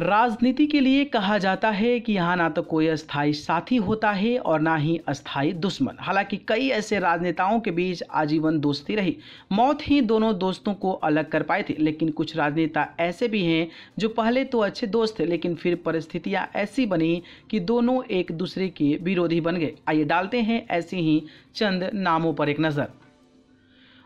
राजनीति के लिए कहा जाता है कि यहाँ ना तो कोई अस्थायी साथी होता है और ना ही अस्थायी दुश्मन हालांकि कई ऐसे राजनेताओं के बीच आजीवन दोस्ती रही मौत ही दोनों दोस्तों को अलग कर पाए थी लेकिन कुछ राजनेता ऐसे भी हैं जो पहले तो अच्छे दोस्त थे लेकिन फिर परिस्थितियाँ ऐसी बनी कि दोनों एक दूसरे के विरोधी बन गए आइए डालते हैं ऐसी ही चंद नामों पर एक नज़र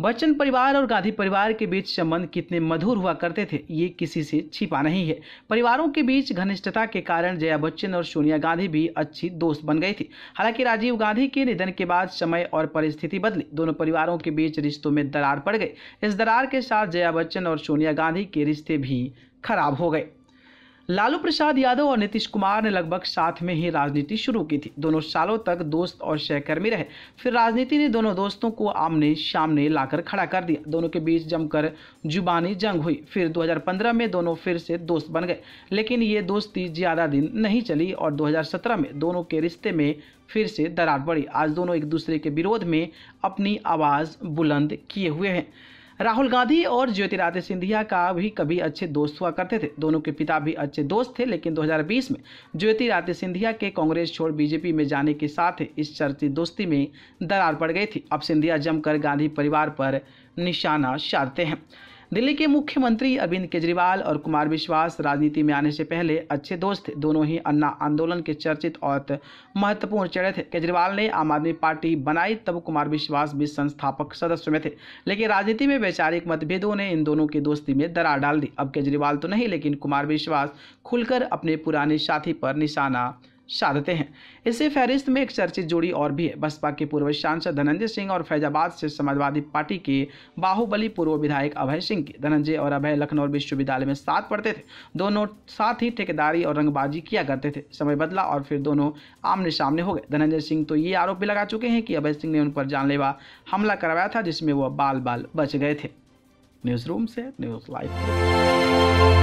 बच्चन परिवार और गांधी परिवार के बीच संबंध कितने मधुर हुआ करते थे ये किसी से छिपा नहीं है परिवारों के बीच घनिष्ठता के कारण जया बच्चन और सोनिया गांधी भी अच्छी दोस्त बन गई थी हालांकि राजीव गांधी के निधन के बाद समय और परिस्थिति बदली दोनों परिवारों के बीच रिश्तों में दरार पड़ गई इस दरार के साथ जया बच्चन और सोनिया गांधी के रिश्ते भी खराब हो गए लालू प्रसाद यादव और नीतीश कुमार ने लगभग साथ में ही राजनीति शुरू की थी दोनों सालों तक दोस्त और सहकर्मी रहे फिर राजनीति ने दोनों दोस्तों को आमने सामने लाकर खड़ा कर दिया दोनों के बीच जमकर जुबानी जंग हुई फिर 2015 में दोनों फिर से दोस्त बन गए लेकिन ये दोस्ती ज़्यादा दिन नहीं चली और दो में दोनों के रिश्ते में फिर से दरार पड़ी आज दोनों एक दूसरे के विरोध में अपनी आवाज़ बुलंद किए हुए हैं राहुल गांधी और ज्योतिरादित्य सिंधिया का भी कभी अच्छे दोस्त हुआ करते थे दोनों के पिता भी अच्छे दोस्त थे लेकिन 2020 में ज्योतिरादित्य सिंधिया के कांग्रेस छोड़ बीजेपी में जाने के साथ इस चर्चित दोस्ती में दरार पड़ गई थी अब सिंधिया जमकर गांधी परिवार पर निशाना साधते हैं दिल्ली के मुख्यमंत्री अरविंद केजरीवाल और कुमार विश्वास राजनीति में आने से पहले अच्छे दोस्त थे दोनों ही अन्ना आंदोलन के चर्चित और महत्वपूर्ण चेहरे थे केजरीवाल ने आम आदमी पार्टी बनाई तब कुमार विश्वास भी संस्थापक सदस्य में थे लेकिन राजनीति में वैचारिक मतभेदों ने इन दोनों की दोस्ती में दरार डाल दी अब केजरीवाल तो नहीं लेकिन कुमार विश्वास खुलकर अपने पुराने साथी पर निशाना साधते हैं इसी फहरिस्त में एक चर्चित जोड़ी और भी है बसपा के पूर्व सांसद धनंजय सिंह और फैजाबाद से समाजवादी पार्टी के बाहुबली पूर्व विधायक अभय सिंह की धनंजय और अभय लखनऊ विश्वविद्यालय में साथ पढ़ते थे दोनों साथ ही ठेकेदारी और रंगबाजी किया करते थे समय बदला और फिर दोनों आमने सामने हो गए धनंजय सिंह तो ये आरोप भी लगा चुके हैं कि अभय सिंह ने उन पर जानलेवा हमला करवाया था जिसमें वह बाल बाल बच गए थे न्यूज़ रूम से न्यूज़ लाइव